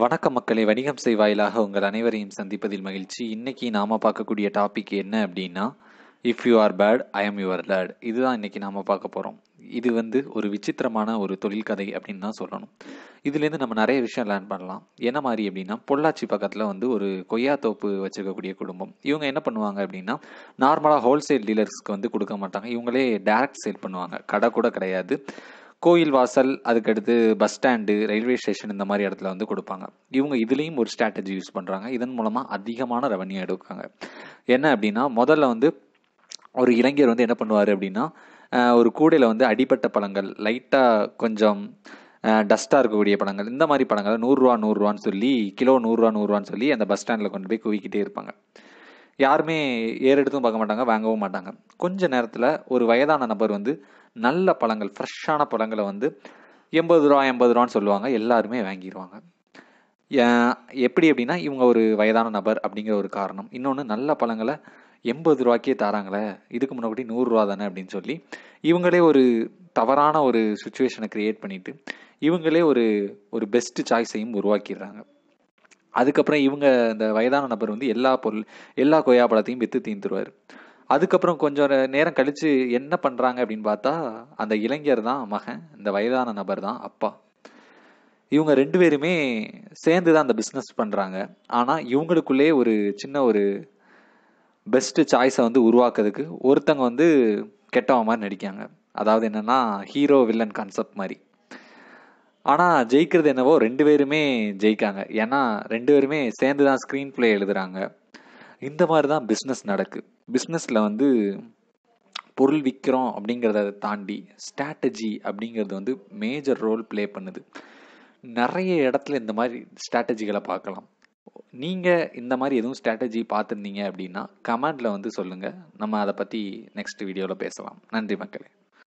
வணக்க மக்களை வணிகம் செய்வாயிலாக உங்கள் அனைவரையும் சந்திப்பதில் மகிழ்ச்சி இன்னைக்கு நாம் பார்க்கக்கூடிய டாபிக் என்ன அப்படின்னா if you are bad I am your late இதுதான் இன்றைக்கி நாம் பார்க்க போகிறோம் இது வந்து ஒரு விசித்திரமான ஒரு தொழில் கதை அப்படின்னு தான் சொல்லணும் இதுலேருந்து நம்ம நிறைய விஷயம் லேர்ன் பண்ணலாம் என்ன மாதிரி அப்படின்னா பொள்ளாச்சி பக்கத்தில் வந்து ஒரு கொய்யா தோப்பு வச்சுருக்கக்கூடிய குடும்பம் இவங்க என்ன பண்ணுவாங்க அப்படின்னா நார்மலாக ஹோல்சேல் டீலர்ஸ்க்கு வந்து கொடுக்க மாட்டாங்க இவங்களே டேரக்ட் சேல் பண்ணுவாங்க கடை கூட கிடையாது கோயில் வாசல் அதுக்கடுத்து பஸ் ஸ்டாண்டு ரயில்வே ஸ்டேஷன் இந்த மாதிரி இடத்துல வந்து கொடுப்பாங்க இவங்க இதுலேயும் ஒரு ஸ்ட்ராட்டஜி யூஸ் பண்ணுறாங்க இதன் மூலமாக அதிகமான ரெவன்யூ எடுக்காங்க என்ன அப்படின்னா முதல்ல வந்து ஒரு இளைஞர் வந்து என்ன பண்ணுவார் அப்படின்னா ஒரு கூடையில் வந்து அடிப்பட்ட பழங்கள் லைட்டாக கொஞ்சம் டஸ்ட்டாக இருக்கக்கூடிய பழங்கள் இந்த மாதிரி படங்கள் நூறுரூவா நூறுரூவான்னு சொல்லி கிலோ நூறுரூவா நூறுரூவான்னு சொல்லி அந்த பஸ் ஸ்டாண்டில் கொண்டு போய் குவிக்கிட்டே இருப்பாங்க யாருமே ஏறெடுத்தும் பார்க்க மாட்டாங்க வாங்கவும் மாட்டாங்க கொஞ்ச நேரத்தில் ஒரு வயதான நபர் வந்து நல்ல பழங்கள் ஃப்ரெஷ்ஷான பழங்களை வந்து எண்பது ரூபா எண்பது ரூபான்னு சொல்லுவாங்க எல்லாருமே வாங்கிடுவாங்க எப்படி அப்படின்னா இவங்க ஒரு வயதான நபர் அப்படிங்கிற ஒரு காரணம் இன்னொன்று நல்ல பழங்களை எண்பது ரூபாய்க்கே தராங்களே இதுக்கு முன்னாடி நூறுரூவா தானே அப்படின்னு சொல்லி இவங்களே ஒரு தவறான ஒரு சுச்சுவேஷனை க்ரியேட் பண்ணிவிட்டு இவங்களே ஒரு ஒரு பெஸ்ட்டு சாய்ஸையும் உருவாக்கிடுறாங்க அதுக்கப்புறம் இவங்க இந்த வயதான நபர் வந்து எல்லா பொருள் எல்லா கொய்யா பழத்தையும் விற்று தீந்துருவார் அதுக்கப்புறம் கொஞ்சம் நேரம் கழித்து என்ன பண்ணுறாங்க அப்படின்னு பார்த்தா அந்த இளைஞர் தான் மகன் இந்த வயதான நபர் தான் அப்பா இவங்க ரெண்டு பேருமே சேர்ந்து தான் அந்த பிஸ்னஸ் பண்ணுறாங்க ஆனால் இவங்களுக்குள்ளே ஒரு சின்ன ஒரு பெஸ்ட்டு சாய்ஸை வந்து உருவாக்குறதுக்கு ஒருத்தங்க வந்து கெட்டவன் மாதிரி நடிக்காங்க அதாவது என்னென்னா ஹீரோ வில்லன் கான்செப்ட் மாதிரி ஆனால் ஜெயிக்கிறது என்னவோ ரெண்டு பேருமே ஜெயிக்காங்க ஏன்னா ரெண்டு பேருமே சேர்ந்து தான் ஸ்க்ரீன் பிளே எழுதுகிறாங்க இந்த மாதிரி தான் பிஸ்னஸ் நடக்குது பிஸ்னஸில் வந்து பொருள் விற்கிறோம் அப்படிங்கிறத தாண்டி ஸ்ட்ராட்டஜி அப்படிங்கிறது வந்து மேஜர் ரோல் ப்ளே பண்ணுது நிறைய இடத்துல இந்த மாதிரி ஸ்ட்ராட்டஜிகளை பார்க்கலாம் நீங்கள் இந்த மாதிரி எதுவும் ஸ்ட்ராட்டஜி பார்த்துருந்தீங்க அப்படின்னா கமெண்டில் வந்து சொல்லுங்கள் நம்ம அதை பற்றி நெக்ஸ்ட் வீடியோவில் பேசலாம் நன்றி மக்களே